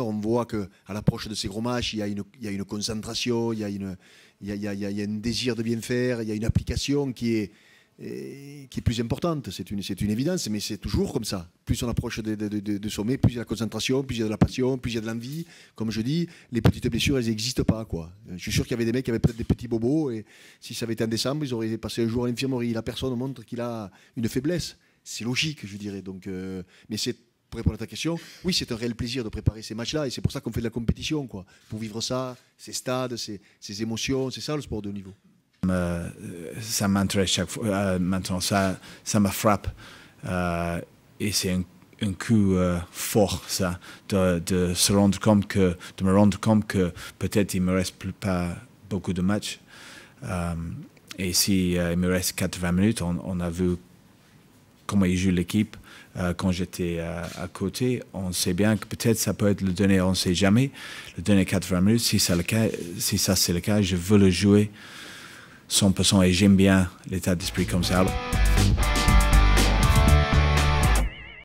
On voit qu'à l'approche de ces gros matchs, il y a une, concentration, il y, a un désir de bien faire, il y a une application qui est, plus importante. C'est une, évidence, mais c'est toujours comme ça. Plus on approche de, sommet, plus il y a de la concentration, plus il y a de la passion, plus il y a de l'envie. Comme je dis, les petites blessures, elles n'existent pas. Quoi. Je suis sûr qu'il y avait des mecs qui avaient peut-être des petits bobos, et si ça avait été en décembre, ils auraient passé un jour à l'infirmerie. La personne montre qu'il a une faiblesse. C'est logique, je dirais. Donc, mais c'est pour répondre à ta question, oui, c'est un réel plaisir de préparer ces matchs-là et c'est pour ça qu'on fait de la compétition, quoi. Pour vivre ça, ces stades, ces, émotions, c'est ça le sport de haut niveau. ça euh, m'intéresse chaque fois. Euh, maintenant, ça, ça me frappe euh, et c'est un, coup fort, ça, de, se rendre compte que, de me rendre compte que peut-être il me reste plus pas beaucoup de matchs. et si il me reste 80 minutes, on, on a vu comment il joue l'équipe euh, quand j'étais euh, à côté, on sait bien que peut-être ça peut être le dernier, on ne sait jamais, le dernier 80 minutes. Si, ça si ça c'est le cas, je veux le jouer 100% et j'aime bien l'état d'esprit comme ça.